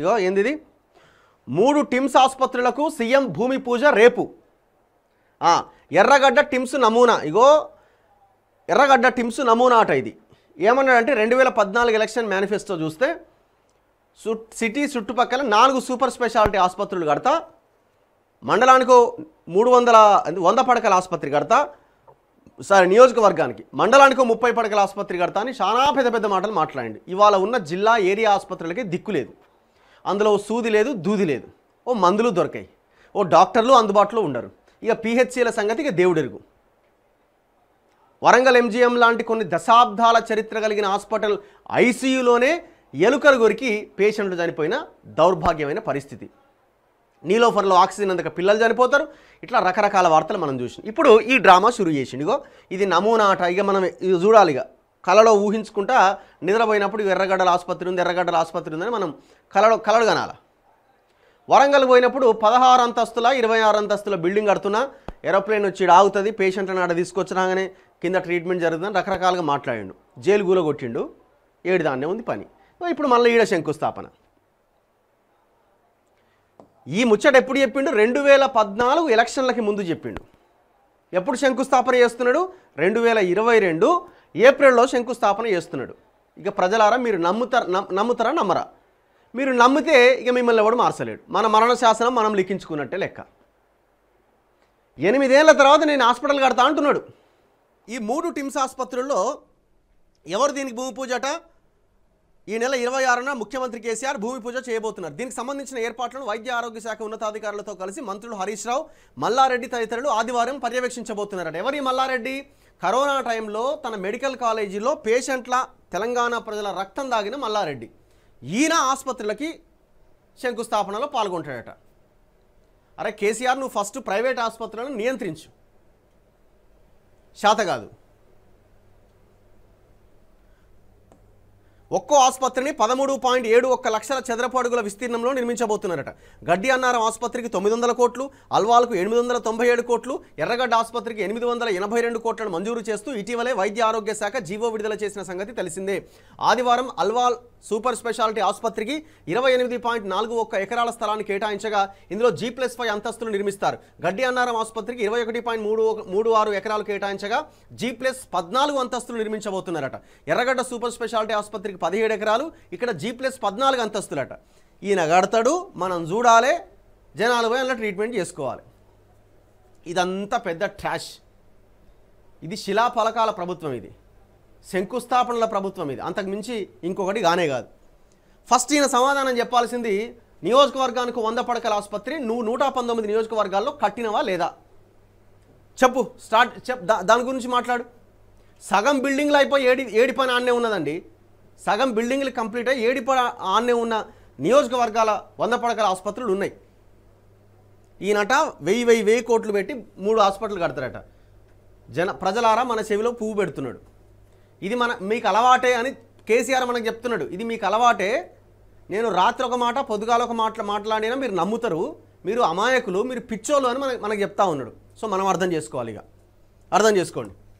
ఇగో ఏందిది మూడు టిమ్స్ ఆసుపత్రులకు సీఎం భూమి పూజ రేపు ఎర్రగడ్డ టిమ్స్ నమూనా ఇగో ఎర్రగడ్డ టిమ్స్ నమూనా అట ఇది ఏమన్నాడంటే రెండు వేల పద్నాలుగు ఎలక్షన్ మేనిఫెస్టో చూస్తే సిటీ చుట్టుపక్కల నాలుగు సూపర్ స్పెషాలిటీ ఆసుపత్రులు కడతా మండలానికి మూడు వందల వంద పడకల ఆసుపత్రి కడతా సారీ నియోజకవర్గానికి మండలానికి ముప్పై పడకల ఆసుపత్రి కడతా అని చాలా పెద్ద పెద్ద మాటలు మాట్లాడండి ఇవాళ ఉన్న జిల్లా ఏరియా ఆసుపత్రులకి దిక్కు లేదు అందులో సూది లేదు దూది లేదు ఓ మందులు దొరకాయి ఓ డాక్టర్లు అందుబాటులో ఉండరు ఇక పిహెచ్సిల సంగతి ఇక దేవుడెరుగు వరంగల్ ఎంజీఎం లాంటి కొన్ని దశాబ్దాల చరిత్ర కలిగిన హాస్పిటల్ ఐసీయూలోనే ఎలుకలు గొరికి పేషెంట్లు చనిపోయిన దౌర్భాగ్యమైన పరిస్థితి నీలోఫర్లో ఆక్సిజన్ అందక పిల్లలు చనిపోతారు ఇట్లా రకరకాల వార్తలు మనం చూసినాం ఇప్పుడు ఈ డ్రామా షురు చేసిండుగో ఇది నమూనా ఆట ఇక మనం చూడాలి ఇక కళలో ఊహించుకుంటా నిద్రపోయినప్పుడు ఎర్రగడ్డల ఆసుపత్రి ఉంది ఎర్రగడ్డల ఆసుపత్రి ఉందని మనం కళలో కలడు కనాల వరంగల్ పోయినప్పుడు పదహారు అంతస్తుల ఇరవై ఆరు అంతస్తుల బిల్డింగ్ కడుతున్నా ఏరోప్లేన్ వచ్చి ఆగుతుంది పేషెంట్లను ఆడ తీసుకొచ్చినాగానే కింద ట్రీట్మెంట్ జరుగుతుందని రకరకాలుగా మాట్లాడిండు జైలు గూల కొట్టిండు ఏడు దాన్నే ఉంది పని ఇప్పుడు మళ్ళీ ఈడ శంకుస్థాపన ఈ ముచ్చట ఎప్పుడు చెప్పిండు రెండు వేల పద్నాలుగు ఎలక్షన్లకి ముందు చెప్పిండు ఎప్పుడు శంకుస్థాపన చేస్తున్నాడు రెండు వేల ఇరవై రెండు ఏప్రిల్లో శంకుస్థాపన చేస్తున్నాడు ఇక ప్రజలారా మీరు నమ్ముతారా నమ్ముతారా నమ్మరా మీరు నమ్మితే ఇక మిమ్మల్ని ఎవడు మార్చలేడు మన మరణ శాసనం మనం లిఖించుకున్నట్టే లెక్క ఎనిమిదేళ్ల తర్వాత నేను హాస్పిటల్ కడతా అంటున్నాడు ఈ మూడు టిమ్స్ ఆసుపత్రుల్లో ఎవరు దీనికి భూమి పూజట ఈ నెల ఇరవై ఆరున ముఖ్యమంత్రి కేసీఆర్ భూమి పూజ చేయబోతున్నారు దీనికి సంబంధించిన ఏర్పాట్లను వైద్య ఆరోగ్య శాఖ ఉన్నతాధికారులతో కలిసి మంత్రులు హరీష్ రావు మల్లారెడ్డి తదితరులు ఆదివారం పర్యవేక్షించబోతున్నారట ఎవరి మల్లారెడ్డి కరోనా టైంలో తన మెడికల్ కాలేజీలో పేషెంట్ల తెలంగాణ ప్రజల రక్తం దాగిన మల్లారెడ్డి ఈయన ఆసుపత్రులకి శంకుస్థాపనలో పాల్గొంటాడట అరే కేసీఆర్ నువ్వు ఫస్ట్ ప్రైవేట్ ఆసుపత్రులను నియంత్రించు శాత కాదు ఒక్కో ఆసుపత్రిని పదమూడు పాయింట్ ఏడు ఒక్క లక్షల చదరపు అడుగుల విస్తీర్ణంలో నిర్మించబోతున్నారట గడ్డి అన్నారం ఆసుపత్రికి తొమ్మిది వందల కోట్లు అల్వాలకు ఎనిమిది వందల తొంభై ఏడు కోట్లు ఎర్రగడ్డ ఆసుపత్రికి ఎనిమిది వందల ఎనభై రెండు కోట్లను మంజూరు చేస్తూ ఇటీవలే వైద్య ఆరోగ్య శాఖ జీవో విడుదల చేసిన సంగతి తెలిసిందే ఆదివారం అల్వాల్ సూపర్ స్పెషాలిటీ ఆసుపత్రికి ఇరవై ఎనిమిది పాయింట్ నాలుగు ఒక్క ఎకరాల స్థలాన్ని కేటాయించగా ఇందులో జీ ప్లస్ ఫైవ్ అంతస్తులు నిర్మిస్తారు గడ్డి అన్నారం ఆసుపత్రికి ఇరవై ఒకటి పాయింట్ మూడు మూడు ఆరు ఎకరాలు కేటాయించగా జీ ప్లస్ పద్నాలుగు అంతస్తులు నిర్మించబోతున్నారట ఎర్రగడ్డ సూపర్ స్పెషాలిటీ ఆసుపత్రికి వీరికి పదిహేడు ఎకరాలు ఇక్కడ జీ ప్లస్ పద్నాలుగు అంతస్తులట ఈయన కడతాడు మనం చూడాలి జనాలు పోయి అలా ట్రీట్మెంట్ చేసుకోవాలి ఇదంతా పెద్ద ట్రాష్ ఇది శిలాఫలకాల ప్రభుత్వం ఇది శంకుస్థాపనల ప్రభుత్వం ఇది అంతకుమించి ఇంకొకటి గానే కాదు ఫస్ట్ ఈయన సమాధానం చెప్పాల్సింది నియోజకవర్గానికి వంద పడకల ఆసుపత్రి నువ్వు నూట పంతొమ్మిది నియోజకవర్గాల్లో కట్టినవా లేదా చెప్పు స్టార్ట్ చెప్ దాని గురించి మాట్లాడు సగం బిల్డింగ్లు అయిపోయి ఏడి ఏడి పని ఆడనే ఉన్నదండి సగం బిల్డింగ్లు కంప్లీట్ అయ్యి ఏడిపడ ఆన్నే ఉన్న నియోజకవర్గాల వంద పడకల ఆసుపత్రులు ఉన్నాయి ఈయనట వెయ్యి వెయ్యి వెయ్యి కోట్లు పెట్టి మూడు హాస్పిటల్ కడతారట జన ప్రజలారా మన చెవిలో పువ్వు పెడుతున్నాడు ఇది మన మీకు అలవాటే అని కేసీఆర్ మనకు చెప్తున్నాడు ఇది మీకు అలవాటే నేను రాత్రి ఒక మాట పొద్దుగాల ఒక మాట మాట్లాడినా మీరు నమ్ముతారు మీరు అమాయకులు మీరు పిచ్చోళ్ళు అని మనకు మనకు చెప్తా ఉన్నాడు సో మనం అర్థం చేసుకోవాలి ఇక అర్థం చేసుకోండి